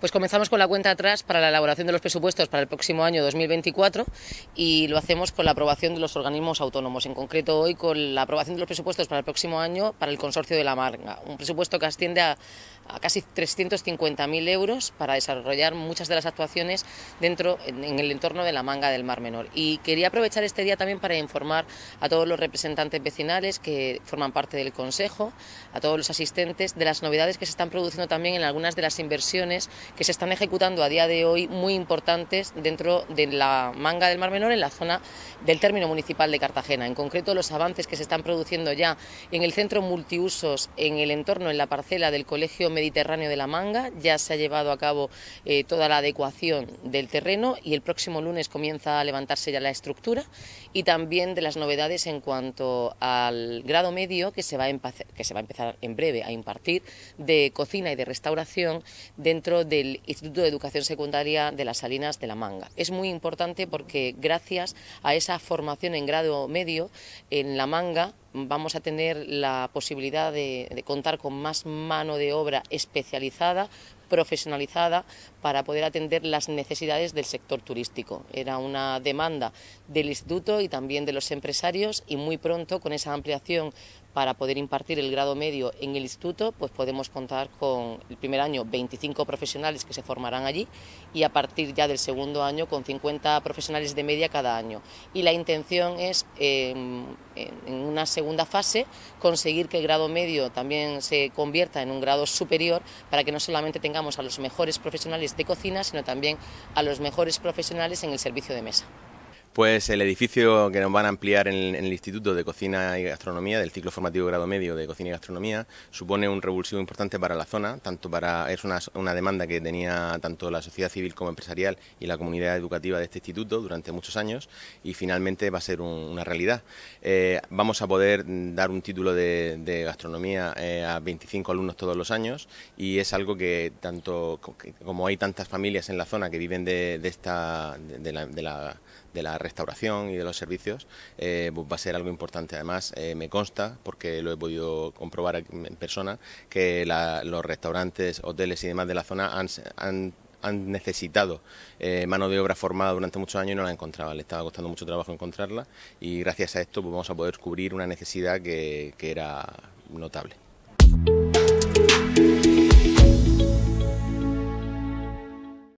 Pues comenzamos con la cuenta atrás para la elaboración de los presupuestos para el próximo año 2024 y lo hacemos con la aprobación de los organismos autónomos, en concreto hoy con la aprobación de los presupuestos para el próximo año para el Consorcio de la Marga, un presupuesto que asciende a, casi 350.000 euros para desarrollar muchas de las actuaciones dentro en el entorno de la manga del Mar Menor. Y quería aprovechar este día también para informar a todos los representantes vecinales que forman parte del Consejo, a todos los asistentes, de las novedades que se están produciendo también en algunas de las inversiones que se están ejecutando a día de hoy muy importantes dentro de la manga del Mar Menor en la zona del término municipal de Cartagena. En concreto, los avances que se están produciendo ya en el centro multiusos, en el entorno, en la parcela del Colegio Mediterráneo de la Manga, ya se ha llevado a cabo eh, toda la adecuación del terreno y el próximo lunes comienza a levantarse ya la estructura y también de las novedades en cuanto al grado medio que se va a, que se va a empezar en breve a impartir de cocina y de restauración dentro de el Instituto de Educación Secundaria de las Salinas de la Manga. Es muy importante porque gracias a esa formación en grado medio en la Manga vamos a tener la posibilidad de, de contar con más mano de obra especializada profesionalizada para poder atender las necesidades del sector turístico. Era una demanda del instituto y también de los empresarios y muy pronto con esa ampliación para poder impartir el grado medio en el instituto, pues podemos contar con el primer año 25 profesionales que se formarán allí y a partir ya del segundo año con 50 profesionales de media cada año. Y la intención es, em, en una segunda fase, conseguir que el grado medio también se convierta en un grado superior para que no solamente tenga a los mejores profesionales de cocina, sino también a los mejores profesionales en el servicio de mesa. Pues el edificio que nos van a ampliar en, el Instituto de Cocina y Gastronomía, del ciclo formativo grado medio de Cocina y Gastronomía, supone un revulsivo importante para la zona, tanto para es una, una, demanda que tenía tanto la sociedad civil como empresarial y la comunidad educativa de este instituto durante muchos años y finalmente va a ser una realidad. Eh, vamos a poder dar un título de, gastronomía eh, a 25 alumnos todos los años y es algo que tanto como hay tantas familias en la zona que viven de, esta de la, de la restauración y de los servicios, eh, pues va a ser algo importante. Además, eh, me consta, porque lo he podido comprobar en persona, que los restaurantes, hoteles y demás de la zona han, necesitado eh, mano de obra formada durante muchos años y no la encontraban. Le estaba costando mucho trabajo encontrarla y gracias a esto pues, vamos a poder cubrir una necesidad que, que era notable.